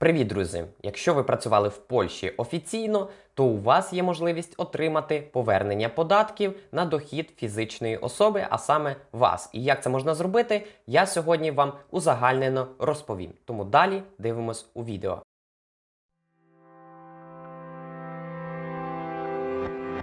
Привіт, друзі! Якщо ви працювали в Польщі офіційно, то у вас є можливість отримати повернення податків на дохід фізичної особи, а саме вас. І як це можна зробити, я сьогодні вам узагальнено розповім. Тому далі дивимось у відео.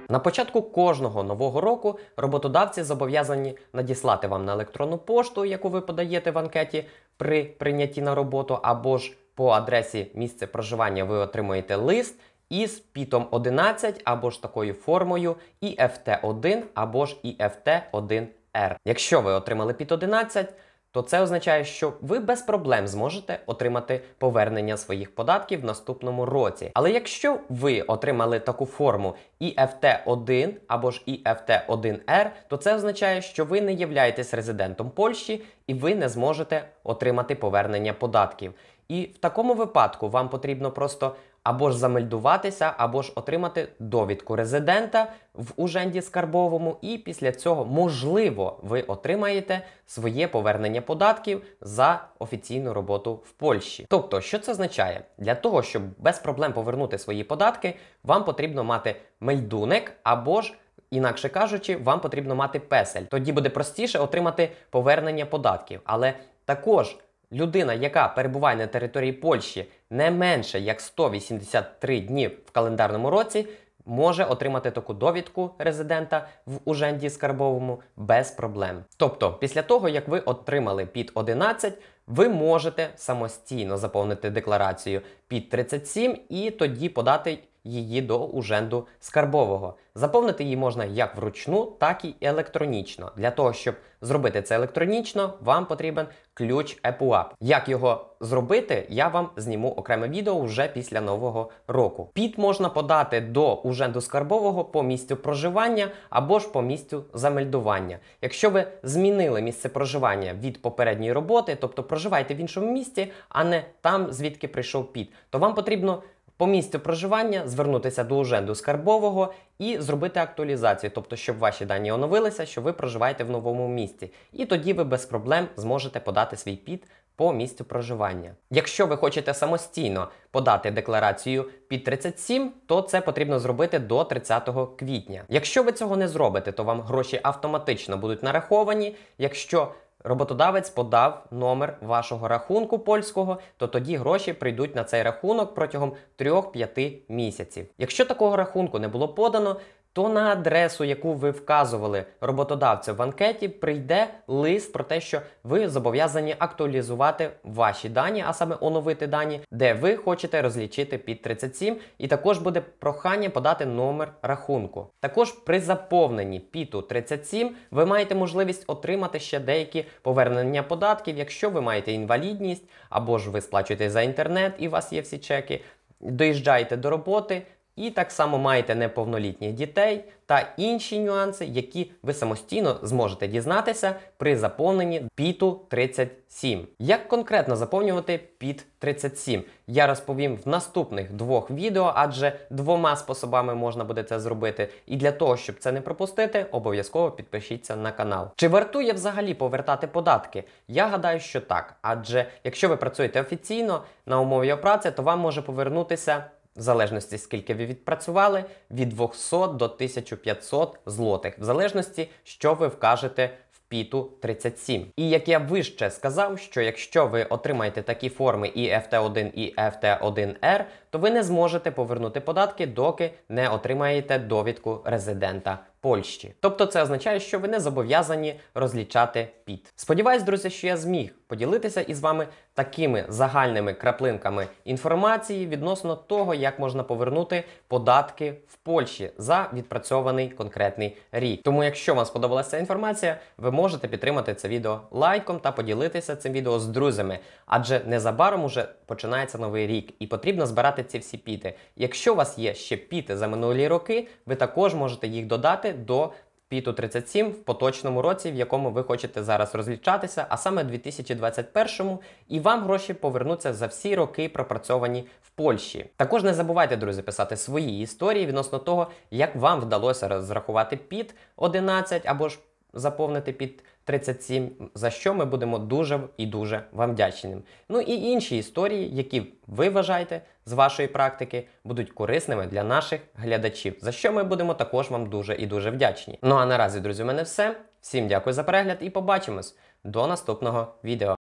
На початку кожного нового року роботодавці зобов'язані надіслати вам на електронну пошту, яку ви подаєте в анкеті при прийнятті на роботу, або ж по адресі місце проживання ви отримаєте лист із пітом 11 або ж такою формою іфт 1 або ж іфт 1 Р. Якщо ви отримали піт 11 то це означає, що ви без проблем зможете отримати повернення своїх податків в наступному році. Але якщо ви отримали таку форму ІФТ1 або ж іфт 1 r то це означає, що ви не являєтесь резидентом Польщі і ви не зможете отримати повернення податків. І в такому випадку вам потрібно просто або ж замельдуватися, або ж отримати довідку резидента в уженді скарбовому, і після цього, можливо, ви отримаєте своє повернення податків за офіційну роботу в Польщі. Тобто, що це означає? Для того, щоб без проблем повернути свої податки, вам потрібно мати мельдуник або ж Інакше кажучи, вам потрібно мати песель. Тоді буде простіше отримати повернення податків. Але також Людина, яка перебуває на території Польщі не менше як 183 дні в календарному році, може отримати таку довідку резидента в уженді скарбовому без проблем. Тобто, після того, як ви отримали під 11, ви можете самостійно заповнити декларацію під 37 і тоді подати її до уженду скарбового. Заповнити її можна як вручну, так і електронічно. Для того, щоб зробити це електронічно, вам потрібен ключ EPUAP. Як його зробити, я вам зніму окреме відео вже після нового року. Під можна подати до уженду скарбового по місцю проживання або ж по місцю замельдування. Якщо ви змінили місце проживання від попередньої роботи, тобто проживаєте в іншому місці, а не там, звідки прийшов піт, то вам потрібно по місцю проживання звернутися до уженду скарбового і зробити актуалізацію, тобто, щоб ваші дані оновилися, що ви проживаєте в новому місті, і тоді ви без проблем зможете подати свій під по місцю проживання. Якщо ви хочете самостійно подати декларацію під 37, то це потрібно зробити до 30 квітня. Якщо ви цього не зробите, то вам гроші автоматично будуть нараховані. Якщо роботодавець подав номер вашого рахунку польського, то тоді гроші прийдуть на цей рахунок протягом 3-5 місяців. Якщо такого рахунку не було подано, то на адресу, яку ви вказували роботодавцю в анкеті, прийде лист про те, що ви зобов'язані актуалізувати ваші дані, а саме оновити дані, де ви хочете розлічити під 37, і також буде прохання подати номер рахунку. Також при заповненні піту 37 ви маєте можливість отримати ще деякі повернення податків, якщо ви маєте інвалідність або ж ви сплачуєте за інтернет і у вас є всі чеки. Доїжджаєте до роботи і так само маєте неповнолітніх дітей та інші нюанси, які ви самостійно зможете дізнатися при заповненні піту 37. Як конкретно заповнювати піт 37? Я розповім в наступних двох відео, адже двома способами можна буде це зробити. І для того, щоб це не пропустити, обов'язково підпишіться на канал. Чи вартує взагалі повертати податки? Я гадаю, що так. Адже якщо ви працюєте офіційно на умові праці, то вам може повернутися в залежності, скільки ви відпрацювали, від 200 до 1500 злотих, в залежності, що ви вкажете в піту 37. І як я вище сказав, що якщо ви отримаєте такі форми і FT1 і FT1R, то ви не зможете повернути податки, доки не отримаєте довідку резидента Польщі. Тобто це означає, що ви не зобов'язані розлічати піт. Сподіваюсь, друзі, що я зміг поділитися із вами такими загальними краплинками інформації відносно того, як можна повернути податки в Польщі за відпрацьований конкретний рік. Тому, якщо вам сподобалася ця інформація, ви можете підтримати це відео лайком та поділитися цим відео з друзями, адже незабаром уже починається новий рік і потрібно збирати ці всі піти. Якщо у вас є ще піти за минулі роки, ви також можете їх додати до піту 37 в поточному році, в якому ви хочете зараз розлічатися, а саме 2021, му і вам гроші повернуться за всі роки пропрацьовані в Польщі. Також не забувайте, друзі, писати свої історії відносно того, як вам вдалося розрахувати під 11 або ж заповнити під П11. 37, за що ми будемо дуже і дуже вам вдячним. Ну і інші історії, які ви вважаєте з вашої практики, будуть корисними для наших глядачів, за що ми будемо також вам дуже і дуже вдячні. Ну а наразі, друзі, у мене все. Всім дякую за перегляд і побачимось до наступного відео.